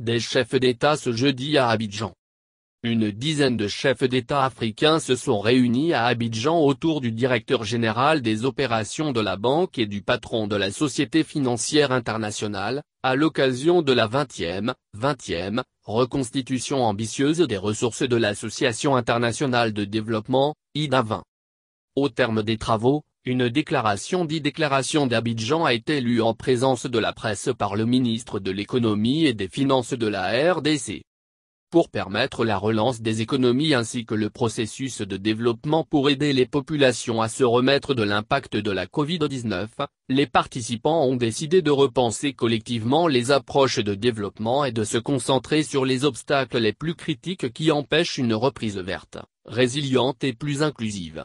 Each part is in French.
des chefs d'État ce jeudi à Abidjan. Une dizaine de chefs d'État africains se sont réunis à Abidjan autour du directeur général des opérations de la banque et du patron de la Société financière internationale, à l'occasion de la 20e, 20e, reconstitution ambitieuse des ressources de l'Association internationale de développement, IDA 20. Au terme des travaux, une déclaration dite déclaration d'Abidjan a été lue en présence de la presse par le ministre de l'économie et des finances de la RDC. Pour permettre la relance des économies ainsi que le processus de développement pour aider les populations à se remettre de l'impact de la Covid-19, les participants ont décidé de repenser collectivement les approches de développement et de se concentrer sur les obstacles les plus critiques qui empêchent une reprise verte, résiliente et plus inclusive.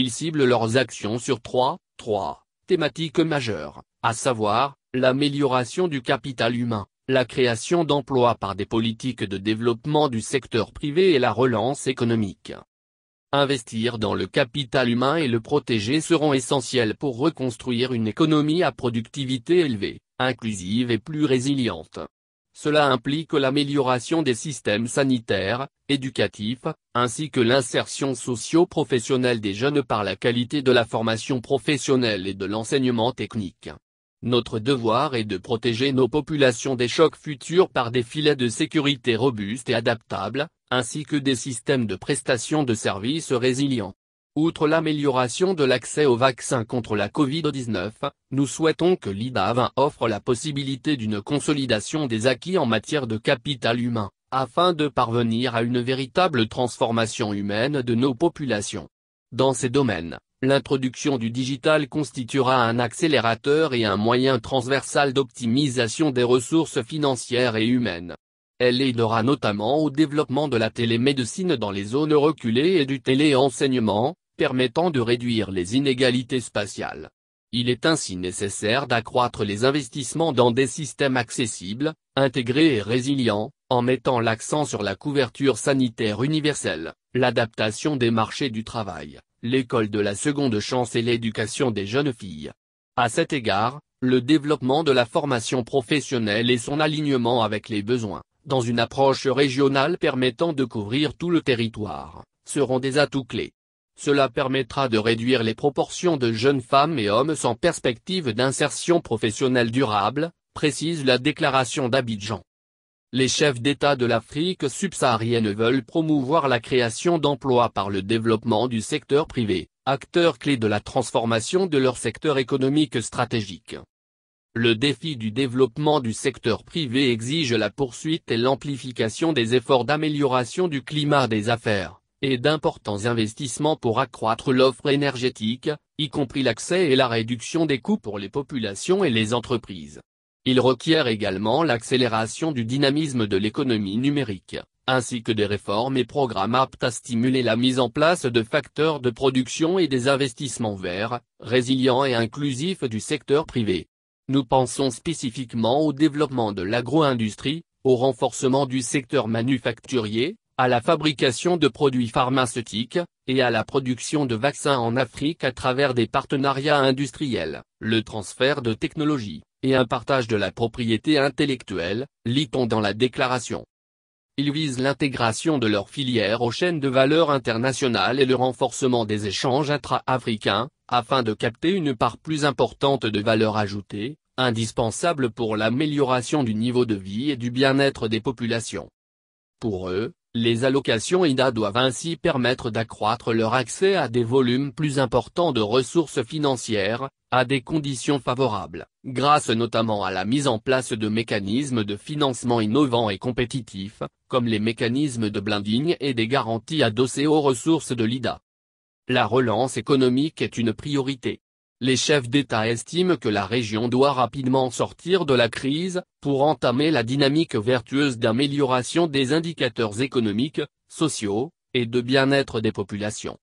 Ils ciblent leurs actions sur trois, trois thématiques majeures, à savoir, l'amélioration du capital humain, la création d'emplois par des politiques de développement du secteur privé et la relance économique. Investir dans le capital humain et le protéger seront essentiels pour reconstruire une économie à productivité élevée, inclusive et plus résiliente. Cela implique l'amélioration des systèmes sanitaires, éducatifs, ainsi que l'insertion socio-professionnelle des jeunes par la qualité de la formation professionnelle et de l'enseignement technique. Notre devoir est de protéger nos populations des chocs futurs par des filets de sécurité robustes et adaptables, ainsi que des systèmes de prestation de services résilients. Outre l'amélioration de l'accès aux vaccins contre la Covid-19, nous souhaitons que l'IDA20 offre la possibilité d'une consolidation des acquis en matière de capital humain, afin de parvenir à une véritable transformation humaine de nos populations. Dans ces domaines, l'introduction du digital constituera un accélérateur et un moyen transversal d'optimisation des ressources financières et humaines. Elle aidera notamment au développement de la télémédecine dans les zones reculées et du téléenseignement, permettant de réduire les inégalités spatiales. Il est ainsi nécessaire d'accroître les investissements dans des systèmes accessibles, intégrés et résilients, en mettant l'accent sur la couverture sanitaire universelle, l'adaptation des marchés du travail, l'école de la seconde chance et l'éducation des jeunes filles. À cet égard, le développement de la formation professionnelle et son alignement avec les besoins, dans une approche régionale permettant de couvrir tout le territoire, seront des atouts clés. Cela permettra de réduire les proportions de jeunes femmes et hommes sans perspective d'insertion professionnelle durable, précise la déclaration d'Abidjan. Les chefs d'État de l'Afrique subsaharienne veulent promouvoir la création d'emplois par le développement du secteur privé, acteur clé de la transformation de leur secteur économique stratégique. Le défi du développement du secteur privé exige la poursuite et l'amplification des efforts d'amélioration du climat des affaires, et d'importants investissements pour accroître l'offre énergétique, y compris l'accès et la réduction des coûts pour les populations et les entreprises. Il requiert également l'accélération du dynamisme de l'économie numérique, ainsi que des réformes et programmes aptes à stimuler la mise en place de facteurs de production et des investissements verts, résilients et inclusifs du secteur privé. Nous pensons spécifiquement au développement de l'agro-industrie, au renforcement du secteur manufacturier, à la fabrication de produits pharmaceutiques, et à la production de vaccins en Afrique à travers des partenariats industriels, le transfert de technologies, et un partage de la propriété intellectuelle, lit-on dans la déclaration. Ils visent l'intégration de leurs filières aux chaînes de valeur internationales et le renforcement des échanges intra-africains, afin de capter une part plus importante de valeur ajoutée, indispensable pour l'amélioration du niveau de vie et du bien-être des populations. Pour eux, les allocations IDA doivent ainsi permettre d'accroître leur accès à des volumes plus importants de ressources financières, à des conditions favorables, grâce notamment à la mise en place de mécanismes de financement innovants et compétitifs, comme les mécanismes de blending et des garanties adossées aux ressources de l'IDA. La relance économique est une priorité les chefs d'État estiment que la région doit rapidement sortir de la crise, pour entamer la dynamique vertueuse d'amélioration des indicateurs économiques, sociaux, et de bien-être des populations.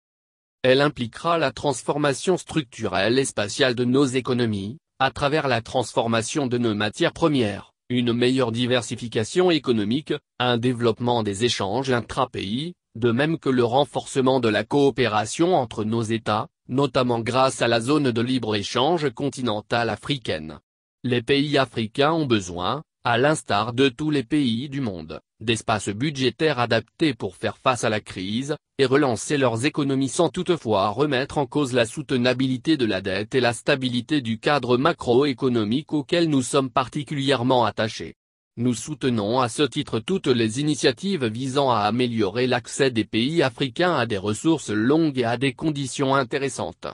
Elle impliquera la transformation structurelle et spatiale de nos économies, à travers la transformation de nos matières premières, une meilleure diversification économique, un développement des échanges intra-pays, de même que le renforcement de la coopération entre nos États, notamment grâce à la zone de libre-échange continentale africaine. Les pays africains ont besoin, à l'instar de tous les pays du monde, d'espaces budgétaires adaptés pour faire face à la crise, et relancer leurs économies sans toutefois remettre en cause la soutenabilité de la dette et la stabilité du cadre macroéconomique auquel nous sommes particulièrement attachés. Nous soutenons à ce titre toutes les initiatives visant à améliorer l'accès des pays africains à des ressources longues et à des conditions intéressantes.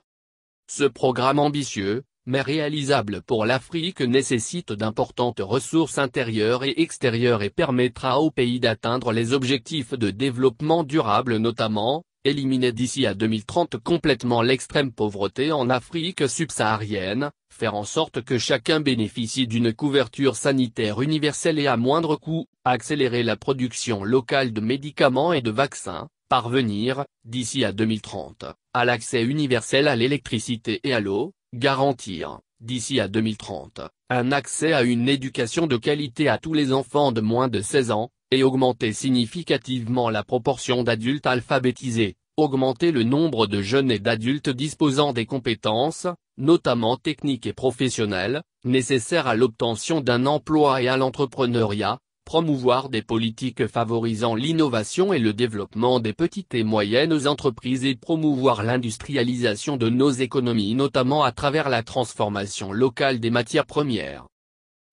Ce programme ambitieux, mais réalisable pour l'Afrique nécessite d'importantes ressources intérieures et extérieures et permettra aux pays d'atteindre les objectifs de développement durable notamment, éliminer d'ici à 2030 complètement l'extrême pauvreté en Afrique subsaharienne, faire en sorte que chacun bénéficie d'une couverture sanitaire universelle et à moindre coût, accélérer la production locale de médicaments et de vaccins, parvenir, d'ici à 2030, à l'accès universel à l'électricité et à l'eau, garantir d'ici à 2030, un accès à une éducation de qualité à tous les enfants de moins de 16 ans, et augmenter significativement la proportion d'adultes alphabétisés, augmenter le nombre de jeunes et d'adultes disposant des compétences, notamment techniques et professionnelles, nécessaires à l'obtention d'un emploi et à l'entrepreneuriat, promouvoir des politiques favorisant l'innovation et le développement des petites et moyennes entreprises et promouvoir l'industrialisation de nos économies notamment à travers la transformation locale des matières premières.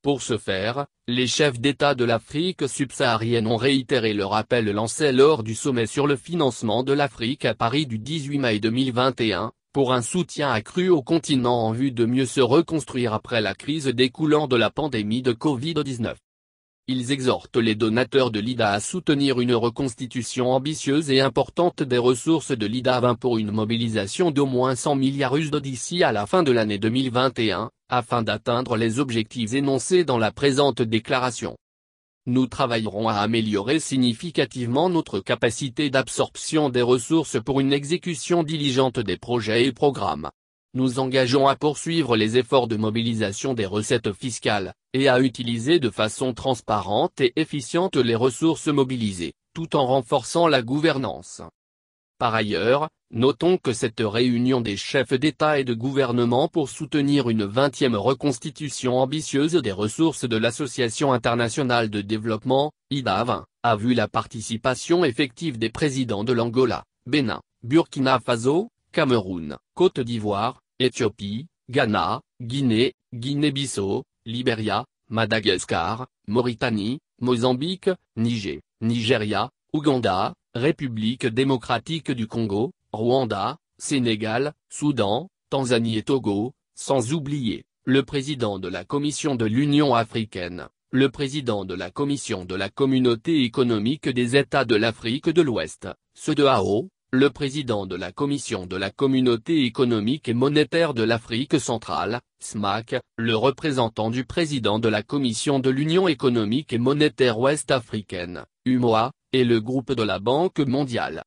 Pour ce faire, les chefs d'État de l'Afrique subsaharienne ont réitéré leur appel lancé lors du sommet sur le financement de l'Afrique à Paris du 18 mai 2021, pour un soutien accru au continent en vue de mieux se reconstruire après la crise découlant de la pandémie de Covid-19 ils exhortent les donateurs de l'IDA à soutenir une reconstitution ambitieuse et importante des ressources de l'IDA 20 pour une mobilisation d'au moins 100 milliards USD d'ici à la fin de l'année 2021, afin d'atteindre les objectifs énoncés dans la présente déclaration. Nous travaillerons à améliorer significativement notre capacité d'absorption des ressources pour une exécution diligente des projets et programmes nous engageons à poursuivre les efforts de mobilisation des recettes fiscales, et à utiliser de façon transparente et efficiente les ressources mobilisées, tout en renforçant la gouvernance. Par ailleurs, notons que cette réunion des chefs d'État et de gouvernement pour soutenir une vingtième reconstitution ambitieuse des ressources de l'Association internationale de développement, IDAV, a vu la participation effective des présidents de l'Angola, Bénin, Burkina Faso, Cameroun, Côte d'Ivoire, Éthiopie, Ghana, Guinée, Guinée-Bissau, Libéria, Madagascar, Mauritanie, Mozambique, Niger, Nigeria, Ouganda, République démocratique du Congo, Rwanda, Sénégal, Soudan, Tanzanie et Togo, sans oublier, le président de la Commission de l'Union africaine, le président de la Commission de la Communauté économique des États de l'Afrique de l'Ouest, ceux de AO, le président de la Commission de la Communauté économique et monétaire de l'Afrique centrale, SMAC, le représentant du président de la Commission de l'Union économique et monétaire ouest-africaine, UMOA, et le groupe de la Banque mondiale.